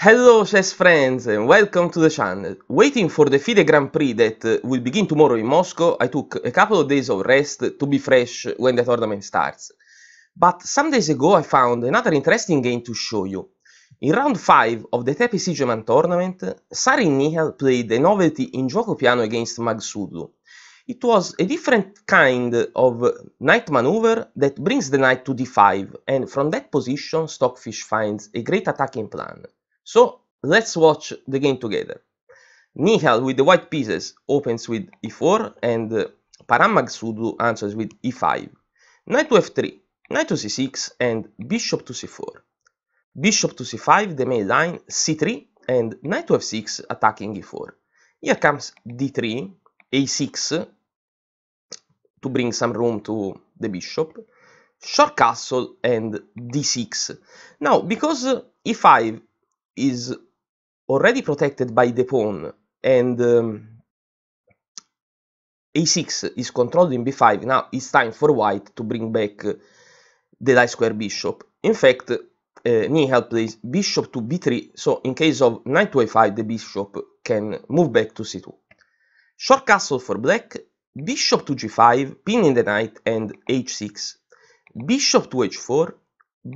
Hello chess friends and welcome to the channel. Waiting for the FIDE Grand Prix that will begin tomorrow in Moscow, I took a couple of days of rest to be fresh when the tournament starts. But some days ago I found another interesting game to show you. In round 5 of the TPC tournament, Sarin Nihal played a novelty in gioco piano against Magsudlu. It was a different kind of knight maneuver that brings the knight to d5 and from that position Stockfish finds a great attacking plan. So let's watch the game together. Nihal with the white pieces opens with e4 and Paramag uh, Paramagsudu answers with e5. Knight to f3, knight to c6 and bishop to c4. Bishop to c5, the main line, c3 and knight to f6 attacking e4. Here comes d3, a6 to bring some room to the bishop, short castle and d6. Now, because uh, e5 is already protected by the pawn and um, a6 is controlled in b5 now it's time for white to bring back the die square bishop in fact uh, Nihal plays bishop to b3 so in case of knight to a5 the bishop can move back to c2 short castle for black bishop to g5 pinning the knight and h6 bishop to h4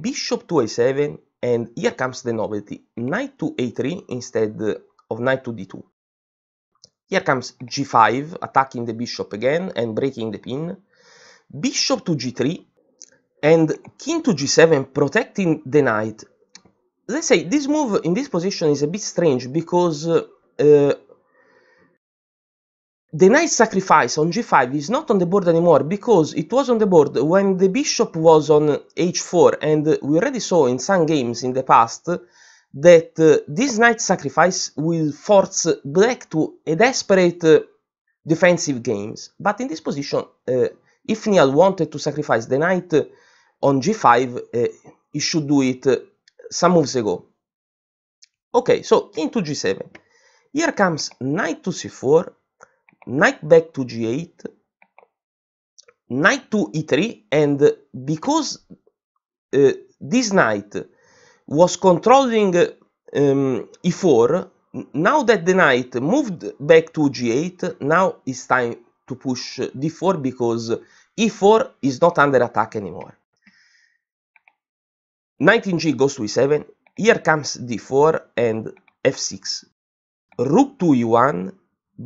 bishop to a7 and here comes the novelty, knight to a3 instead of knight to d2. Here comes g5, attacking the bishop again and breaking the pin. Bishop to g3 and king to g7 protecting the knight. Let's say this move in this position is a bit strange because uh, the knight sacrifice on g5 is not on the board anymore because it was on the board when the bishop was on h4 and we already saw in some games in the past that uh, this knight sacrifice will force black to a desperate uh, defensive games but in this position uh, if Nial wanted to sacrifice the knight uh, on g5 uh, he should do it uh, some moves ago okay so king to g7 here comes knight to c4 knight back to g8 knight to e3 and because uh, this knight was controlling um, e4 now that the knight moved back to g8 now it's time to push d4 because e4 is not under attack anymore knight in g goes to e7 here comes d4 and f6 rook to e1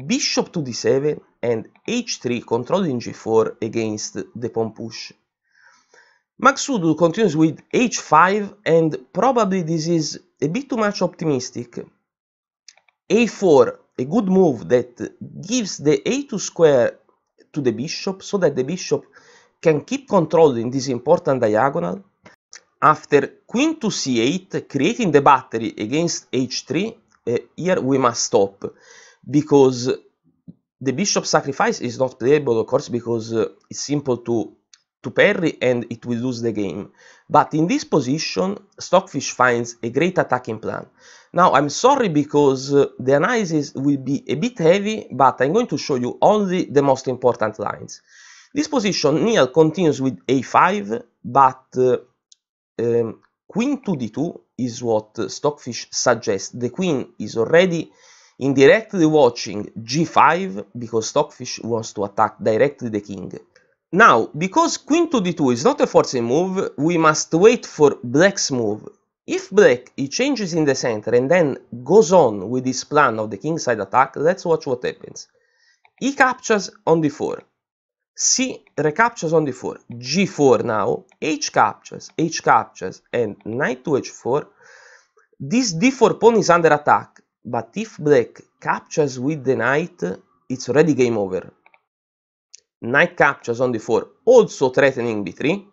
bishop to d7 and h3 controlling g4 against the pawn push. Maxudu continues with h5 and probably this is a bit too much optimistic. a4, a good move that gives the a2 square to the bishop so that the bishop can keep controlling this important diagonal. After queen to c8, creating the battery against h3, uh, here we must stop because the bishop sacrifice is not playable, of course, because uh, it's simple to to parry and it will lose the game. But in this position, Stockfish finds a great attacking plan. Now, I'm sorry because uh, the analysis will be a bit heavy, but I'm going to show you only the most important lines. This position, Neil continues with a5, but uh, um, queen to d2 is what Stockfish suggests. The queen is already indirectly watching g5 because Stockfish wants to attack directly the king. Now, because queen to d2 is not a forcing move, we must wait for black's move. If black he changes in the center and then goes on with his plan of the kingside attack, let's watch what happens. He captures on d4. C recaptures on d4, g4 now, h captures, h captures, and knight to h4. This d4 pawn is under attack, but if black captures with the knight, it's already game over. Knight captures on d4, also threatening b3.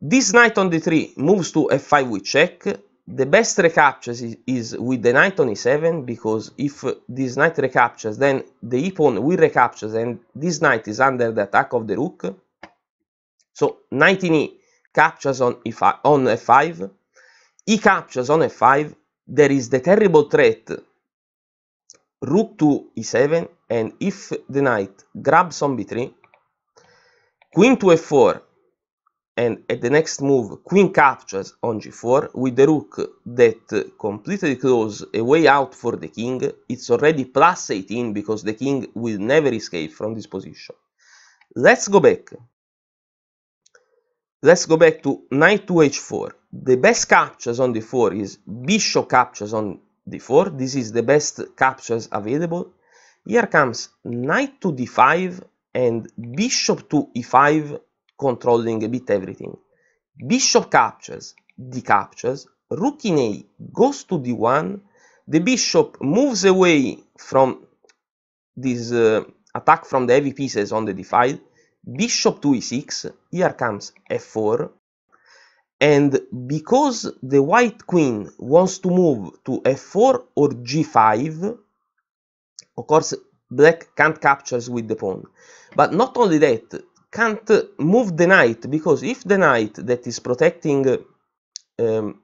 This knight on d3 moves to f5 with check. The best recapture is, is with the knight on e7, because if this knight recaptures, then the e pawn will recapture, and this knight is under the attack of the rook. So knight in e captures on, e5, on f5, e captures on f5, there is the terrible threat rook to e7 and if the knight grabs on b3 queen to f4 and at the next move queen captures on g4 with the rook that completely closes a way out for the king it's already plus 18 because the king will never escape from this position let's go back let's go back to knight to h4 the best captures on d4 is bishop captures on d4 this is the best captures available here comes knight to d5 and bishop to e5 controlling a bit everything bishop captures d captures rook in a goes to d1 the bishop moves away from this uh, attack from the heavy pieces on the d file bishop to e6, here comes f4, and because the white queen wants to move to f4 or g5, of course black can't captures with the pawn. But not only that, can't move the knight, because if the knight that is protecting um,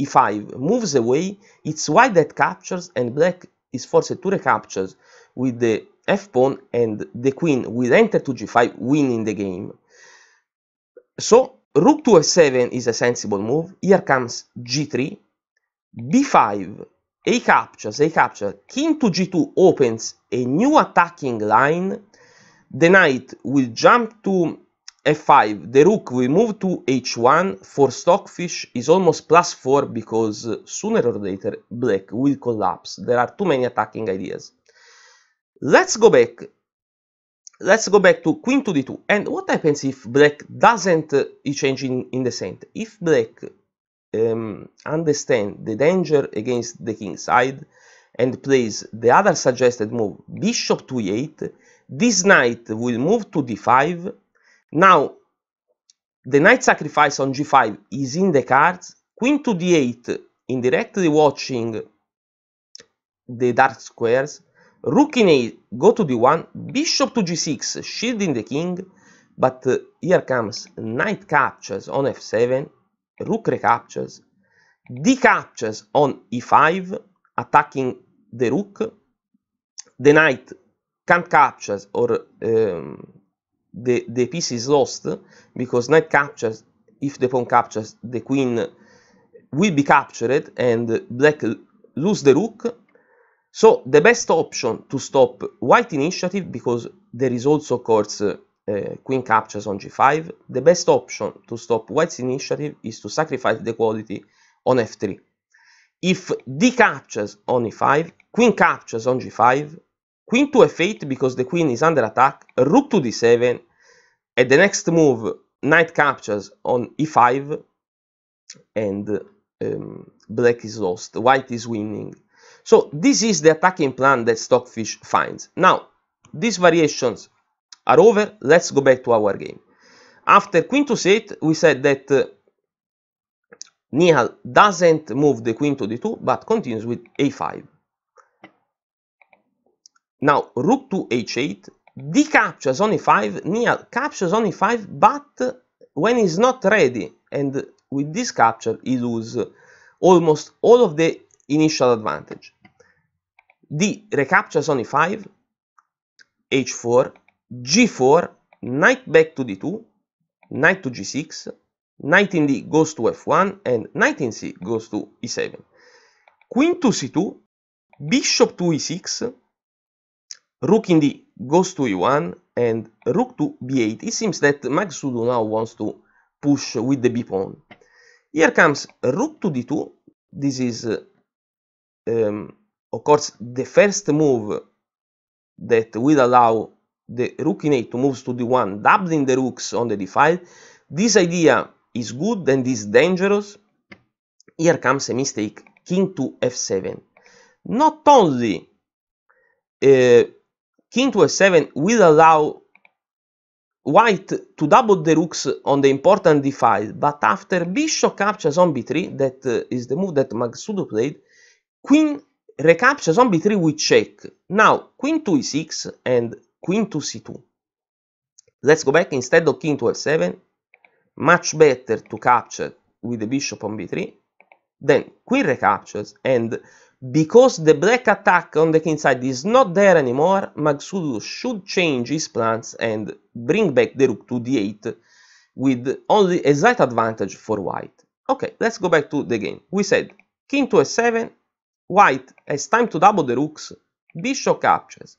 e5 moves away, it's white that captures and black is forced to recapture with the f-pawn and the queen will enter to g5 winning the game so rook to f7 is a sensible move here comes g3 b5 a captures a capture king to g2 opens a new attacking line the knight will jump to f5 the rook will move to h1 for stockfish is almost plus 4 because sooner or later black will collapse there are too many attacking ideas Let's go back. Let's go back to queen to d2. And what happens if black doesn't uh, change in, in the center? If black um, understand the danger against the king side and plays the other suggested move, bishop to e8, this knight will move to d5. Now, the knight sacrifice on g5 is in the cards. Queen to d8, indirectly watching the dark squares, Rook in a go to d1, bishop to g6, shielding the king, but uh, here comes knight captures on f7, rook recaptures, d captures on e5, attacking the rook, the knight can't captures or um, the, the piece is lost because knight captures, if the pawn captures, the queen will be captured and black lose the rook so the best option to stop white initiative, because there is also of course uh, queen captures on g5, the best option to stop white's initiative is to sacrifice the quality on f3. If d captures on e5, queen captures on g5, queen to f8 because the queen is under attack, rook to d7, at the next move knight captures on e5 and um, black is lost, white is winning. So this is the attacking plan that Stockfish finds. Now, these variations are over. Let's go back to our game. After queen to c8, we said that uh, Nihal doesn't move the queen to d2, but continues with a5. Now, rook to h8, d captures on e5, Nihal captures on e5, but when he's not ready, and with this capture he loses almost all of the initial advantage. D recaptures only 5, h4, g4, knight back to d2, knight to g6, knight in d goes to f1 and knight in c goes to e7. Queen to c2, bishop to e6, rook in d goes to e1 and rook to b8. It seems that Max Sudo now wants to push with the b pawn. Here comes rook to d2. This is um, of course the first move that will allow the rook in a to move to d1 doubling the rooks on the d file this idea is good and is dangerous here comes a mistake king to f7 not only uh, king to f7 will allow white to double the rooks on the important d file but after bishop captures on b3 that uh, is the move that Magsudo played Queen recaptures on b3 with check. Now, queen to e6 and queen to c2. Let's go back instead of king to f7. Much better to capture with the bishop on b3. Then queen recaptures and because the black attack on the king side is not there anymore, Magsudu should change his plans and bring back the rook to d8 with only a slight advantage for white. Okay, let's go back to the game. We said king to f7, White has time to double the rooks. Bishop captures.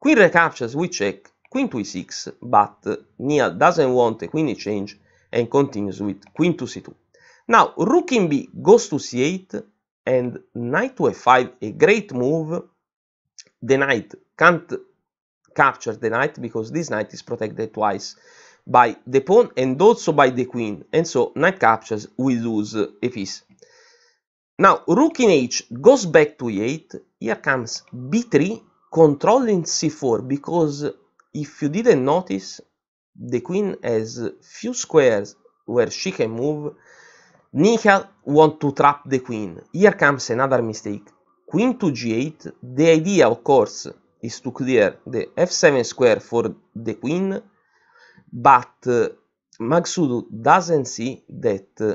Queen recaptures, we check. Queen to e6, but Nia doesn't want a queen exchange and continues with queen to c2. Now, rook in b goes to c8 and knight to f5, a great move. The knight can't capture the knight because this knight is protected twice by the pawn and also by the queen. And so knight captures, we lose a piece. Now, rook in h goes back to e8. Here comes b3, controlling c4, because if you didn't notice, the queen has few squares where she can move. Nika wants to trap the queen. Here comes another mistake. Queen to g8. The idea, of course, is to clear the f7 square for the queen, but uh, Magsudu doesn't see that uh,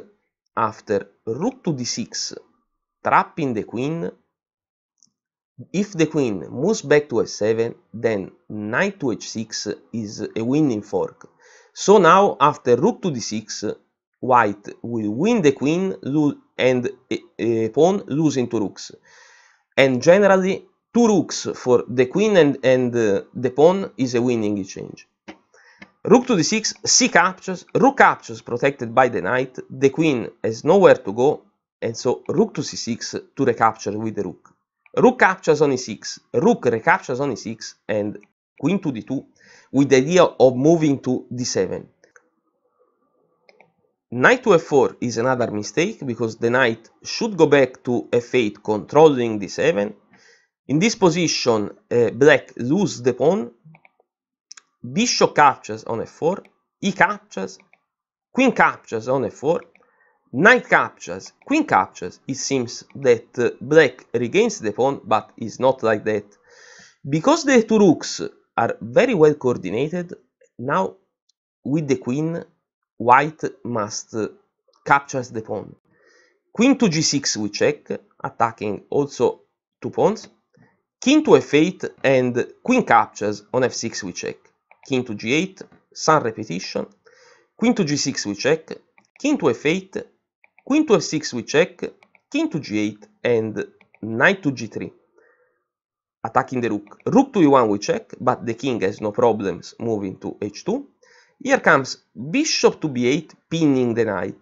after rook to d6 trapping the queen. If the queen moves back to h 7 then knight to h6 is a winning fork. So now, after rook to d6, white will win the queen and a eh, eh, pawn losing to rooks. And generally, two rooks for the queen and, and eh, the pawn is a winning exchange. Rook to d6, c captures, rook captures protected by the knight, the queen has nowhere to go, and so rook to c6 to recapture with the rook. Rook captures on e6, rook recaptures on e6, and queen to d2 with the idea of moving to d7. Knight to f4 is another mistake because the knight should go back to f8 controlling d7. In this position, uh, black loses the pawn, bishop captures on f4, e captures, queen captures on f4, Knight captures, queen captures, it seems that uh, black regains the pawn, but it's not like that. Because the two rooks are very well coordinated, now with the queen, white must uh, captures the pawn. Queen to g6 we check, attacking also two pawns. King to f8 and queen captures on f6 we check. King to g8, some repetition. Queen to g6 we check. King to f8 Queen to f6 we check, king to g8 and knight to g3 attacking the rook. Rook to e1 we check, but the king has no problems moving to h2. Here comes bishop to b8, pinning the knight.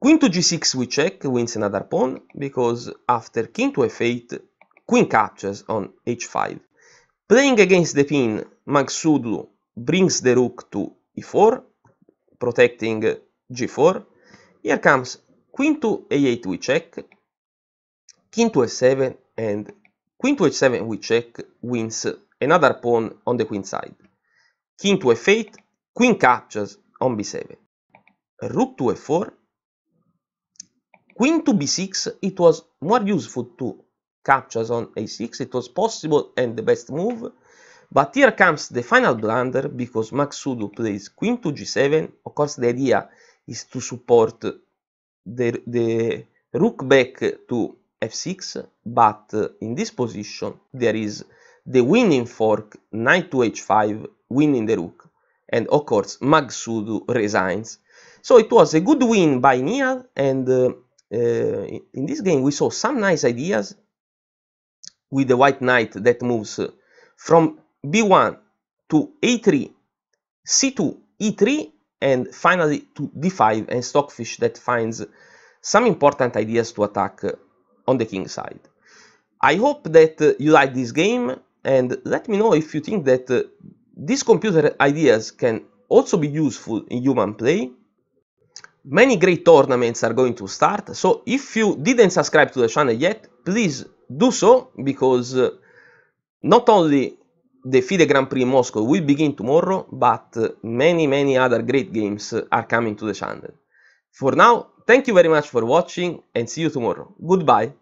Queen to g6 we check, wins another pawn, because after king to f8, queen captures on h5. Playing against the pin, Magsudlu brings the rook to e4, protecting g4, here comes queen to a8 we check, king to a7 and queen to h7 we check wins another pawn on the queen side. King to f8, queen captures on b7. Rook to f4, queen to b6, it was more useful to captures on a6, it was possible and the best move, but here comes the final blunder because Max Sudo plays queen to g7, of course the idea is to support the, the rook back to f6 but in this position there is the winning fork knight to h5 winning the rook and of course Magsudu resigns so it was a good win by Nial and uh, uh, in this game we saw some nice ideas with the white knight that moves from b1 to a3 c2 e3 and finally to d5 and Stockfish that finds some important ideas to attack on the king side. I hope that you like this game and let me know if you think that uh, these computer ideas can also be useful in human play. Many great tournaments are going to start, so if you didn't subscribe to the channel yet, please do so, because uh, not only the FIDE Grand Prix Moscow will begin tomorrow, but many, many other great games are coming to the channel. For now, thank you very much for watching and see you tomorrow. Goodbye!